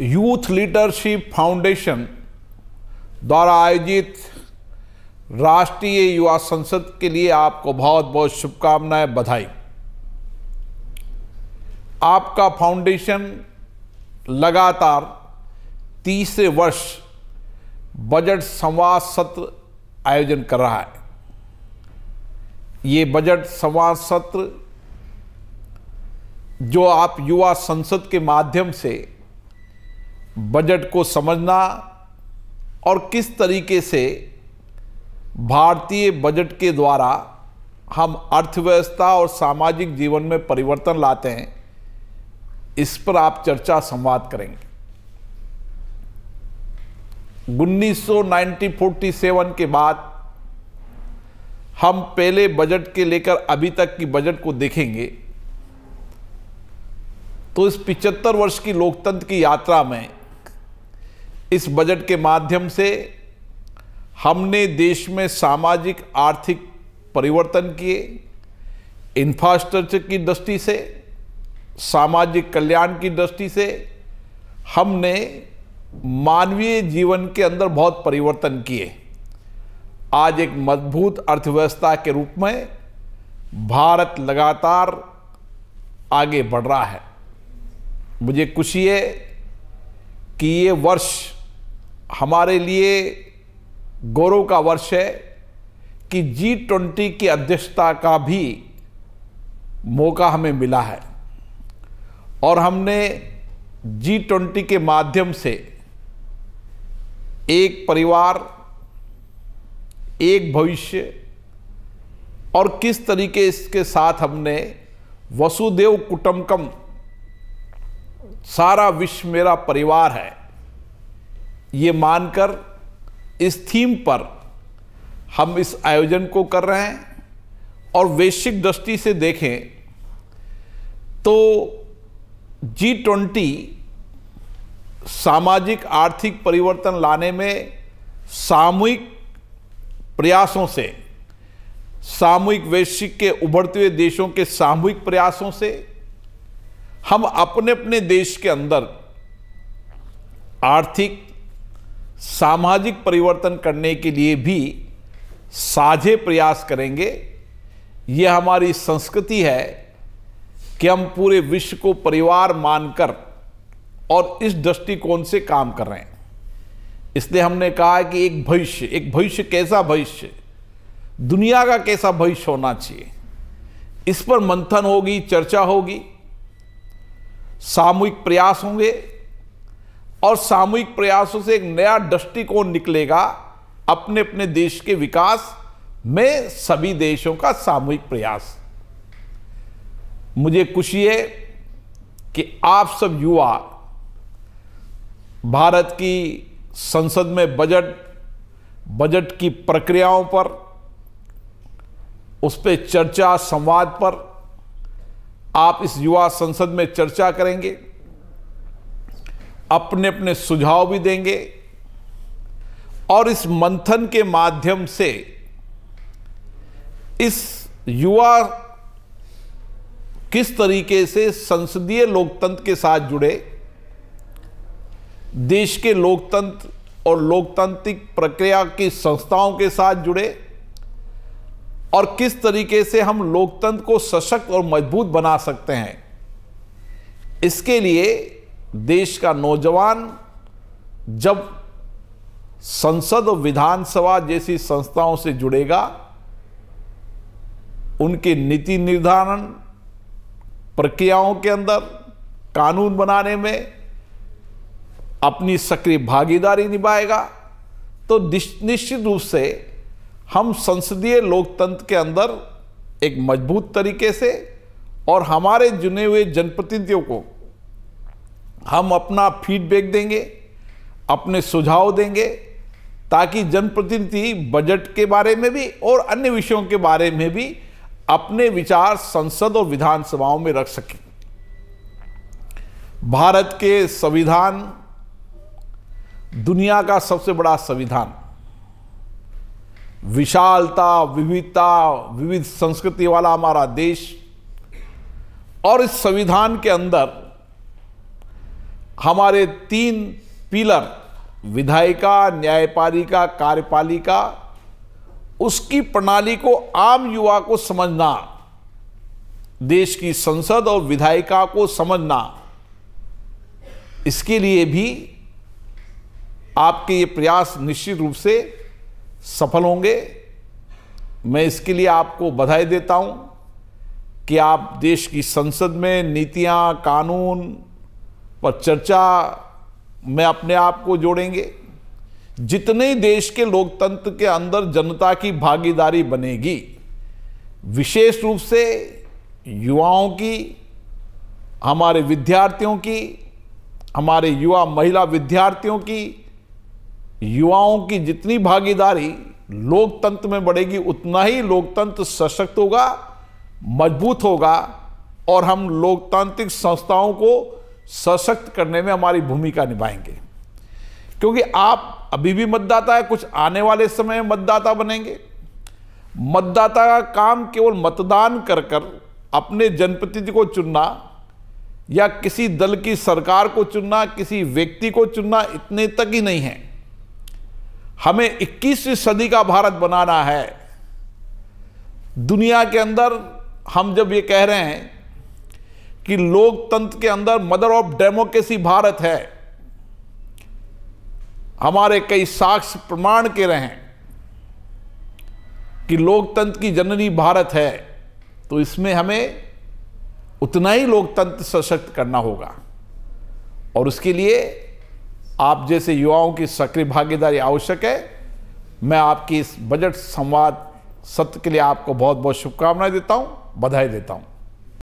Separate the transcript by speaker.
Speaker 1: youth leadership foundation द्वारा आयोजित राष्ट्रीय युवा संसद के लिए आपको बहुत बहुत शुभकामनाएं बधाई आपका फाउंडेशन लगातार तीसरे वर्ष बजट संवाद सत्र आयोजन कर रहा है ये बजट संवाद सत्र जो आप युवा संसद के माध्यम से बजट को समझना और किस तरीके से भारतीय बजट के द्वारा हम अर्थव्यवस्था और सामाजिक जीवन में परिवर्तन लाते हैं इस पर आप चर्चा संवाद करेंगे 1990-47 के बाद हम पहले बजट के लेकर अभी तक की बजट को देखेंगे तो इस 75 वर्ष की लोकतंत्र की यात्रा में इस बजट के माध्यम से हमने देश में सामाजिक आर्थिक परिवर्तन किए इंफ्रास्ट्रक्चर की दृष्टि से सामाजिक कल्याण की दृष्टि से हमने मानवीय जीवन के अंदर बहुत परिवर्तन किए आज एक मजबूत अर्थव्यवस्था के रूप में भारत लगातार आगे बढ़ रहा है मुझे खुशी है कि ये वर्ष हमारे लिए गौरव का वर्ष है कि जी ट्वेंटी की अध्यक्षता का भी मौका हमें मिला है और हमने जी ट्वेंटी के माध्यम से एक परिवार एक भविष्य और किस तरीके इसके साथ हमने वसुदेव कुटुम्बकम सारा विश्व मेरा परिवार है ये मानकर इस थीम पर हम इस आयोजन को कर रहे हैं और वैश्विक दृष्टि से देखें तो जी ट्वेंटी सामाजिक आर्थिक परिवर्तन लाने में सामूहिक प्रयासों से सामूहिक वैश्विक के उभरते हुए देशों के सामूहिक प्रयासों से हम अपने अपने देश के अंदर आर्थिक सामाजिक परिवर्तन करने के लिए भी साझे प्रयास करेंगे ये हमारी संस्कृति है कि हम पूरे विश्व को परिवार मानकर और इस दृष्टिकोण से काम कर रहे हैं इसलिए हमने कहा कि एक भविष्य एक भविष्य कैसा भविष्य दुनिया का कैसा भविष्य होना चाहिए इस पर मंथन होगी चर्चा होगी सामूहिक प्रयास होंगे और सामूहिक प्रयासों से एक नया दृष्टिकोण निकलेगा अपने अपने देश के विकास में सभी देशों का सामूहिक प्रयास मुझे खुशी है कि आप सब युवा भारत की संसद में बजट बजट की प्रक्रियाओं पर उस पर चर्चा संवाद पर आप इस युवा संसद में चर्चा करेंगे अपने अपने सुझाव भी देंगे और इस मंथन के माध्यम से इस युवा किस तरीके से संसदीय लोकतंत्र के साथ जुड़े देश के लोकतंत्र और लोकतांत्रिक प्रक्रिया की संस्थाओं के साथ जुड़े और किस तरीके से हम लोकतंत्र को सशक्त और मजबूत बना सकते हैं इसके लिए देश का नौजवान जब संसद और विधानसभा जैसी संस्थाओं से जुड़ेगा उनके नीति निर्धारण प्रक्रियाओं के अंदर कानून बनाने में अपनी सक्रिय भागीदारी निभाएगा तो निश्चित रूप से हम संसदीय लोकतंत्र के अंदर एक मजबूत तरीके से और हमारे चुने हुए जनप्रतिनिधियों को हम अपना फीडबैक देंगे अपने सुझाव देंगे ताकि जनप्रतिनिधि बजट के बारे में भी और अन्य विषयों के बारे में भी अपने विचार संसद और विधानसभाओं में रख सकें भारत के संविधान दुनिया का सबसे बड़ा संविधान विशालता विविधता विविध संस्कृति वाला हमारा देश और इस संविधान के अंदर हमारे तीन पिलर विधायिका न्यायपालिका कार्यपालिका उसकी प्रणाली को आम युवा को समझना देश की संसद और विधायिका को समझना इसके लिए भी आपके ये प्रयास निश्चित रूप से सफल होंगे मैं इसके लिए आपको बधाई देता हूं कि आप देश की संसद में नीतियां कानून पर चर्चा में अपने आप को जोड़ेंगे जितने देश के लोकतंत्र के अंदर जनता की भागीदारी बनेगी विशेष रूप से युवाओं की हमारे विद्यार्थियों की हमारे युवा महिला विद्यार्थियों की युवाओं की जितनी भागीदारी लोकतंत्र में बढ़ेगी उतना ही लोकतंत्र सशक्त होगा मजबूत होगा और हम लोकतांत्रिक संस्थाओं को सशक्त करने में हमारी भूमिका निभाएंगे क्योंकि आप अभी भी मतदाता है कुछ आने वाले समय मतदाता बनेंगे मतदाता का काम केवल मतदान कर कर अपने जनप्रतिनिधि को चुनना या किसी दल की सरकार को चुनना किसी व्यक्ति को चुनना इतने तक ही नहीं है हमें 21वीं सदी का भारत बनाना है दुनिया के अंदर हम जब ये कह रहे हैं कि लोकतंत्र के अंदर मदर ऑफ डेमोक्रेसी भारत है हमारे कई साक्ष्य प्रमाण के रहे कि लोकतंत्र की जननी भारत है तो इसमें हमें उतना ही लोकतंत्र सशक्त करना होगा और उसके लिए आप जैसे युवाओं की सक्रिय भागीदारी आवश्यक है मैं आपकी इस बजट संवाद सत्र के लिए आपको बहुत बहुत शुभकामनाएं देता हूं बधाई देता हूं